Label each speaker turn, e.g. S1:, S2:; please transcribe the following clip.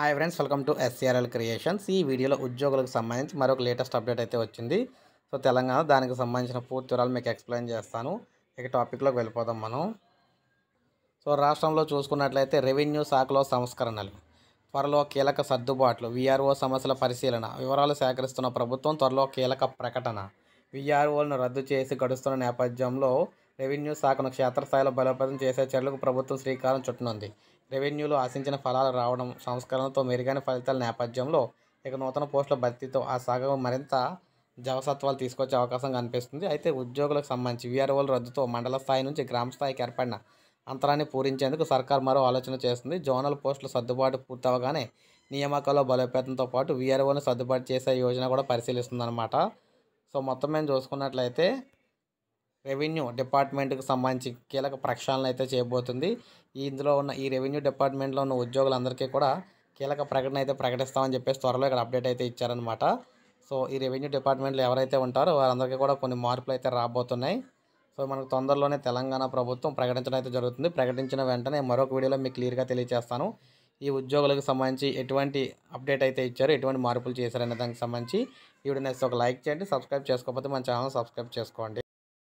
S1: hi friends welcome to SCRL creations ఈ వీడియోలో ఉద్యోగులకు సంబంధించి మరొక లేటెస్ట్ అప్డేట్ అయితే వచ్చింది సో తెలంగాణ దానికి సంబంధించిన పూర్తి వివరాలు మీకు ఎక్స్ప్లెయిన్ చేస్తాను ఇక టాపిక్లోకి వెళ్ళిపోదాం మనం సో రాష్ట్రంలో చూసుకున్నట్లయితే రెవెన్యూ శాఖలో సంస్కరణలు త్వరలో కీలక సర్దుబాట్లు వీఆర్ఓ సమస్యల పరిశీలన వివరాలు సేకరిస్తున్న ప్రభుత్వం త్వరలో కీలక ప్రకటన వీఆర్ఓలను రద్దు చేసి గడుస్తున్న నేపథ్యంలో రెవెన్యూ శాఖను క్షేత్రస్థాయిలో బలోపేతం చేసే చర్యలకు ప్రభుత్వం శ్రీకారం చుట్టనుంది రెవెన్యూలో ఆశించిన ఫలాలు రావడం సంస్కరణలతో మెరుగైన ఫలితాల నేపథ్యంలో ఇక నూతన పోస్టుల భర్తీతో ఆ శాఖ మరింత జవసత్వాలు తీసుకొచ్చే అవకాశం కనిపిస్తుంది అయితే ఉద్యోగులకు సంబంధించి వీఆర్ఓల రద్దుతో మండల స్థాయి నుంచి గ్రామ స్థాయికి ఏర్పడిన అంతరాన్ని పూరించేందుకు సర్కార్ మరో ఆలోచన చేస్తుంది జోనల్ పోస్టుల సర్దుబాటు పూర్తవగానే నియామకాల బలోపేతంతో పాటు వీఆర్ఓని సర్దుబాటు చేసే యోజన కూడా పరిశీలిస్తుందన్నమాట సో మొత్తం మేము చూసుకున్నట్లయితే రెవెన్యూ డిపార్ట్మెంట్కి సంబంధించి కీలక ప్రక్షాళన అయితే చేయబోతుంది ఇందులో ఉన్న ఈ రెవెన్యూ డిపార్ట్మెంట్లో ఉన్న ఉద్యోగులందరికీ కూడా కీలక ప్రకటన అయితే ప్రకటిస్తామని చెప్పేసి త్వరలో ఇక్కడ అప్డేట్ అయితే ఇచ్చారనమాట సో ఈ రెవెన్యూ డిపార్ట్మెంట్లో ఎవరైతే ఉంటారో వారందరికీ కూడా కొన్ని మార్పులు అయితే రాబోతున్నాయి సో మనకు తొందరలోనే తెలంగాణ ప్రభుత్వం ప్రకటించడం అయితే జరుగుతుంది ప్రకటించిన వెంటనే మరొక వీడియోలో మీకు క్లియర్గా తెలియజేస్తాను ఈ ఉద్యోగులకు సంబంధించి ఎటువంటి అప్డేట్ అయితే ఇచ్చారు ఎటువంటి మార్పులు చేశారనే దానికి సంబంధించి ఈ వీడియో ఒక లైక్ చేయండి సబ్స్క్రైబ్ చేసుకోకపోతే మన ఛానల్ సబ్స్క్రైబ్ చేసుకోండి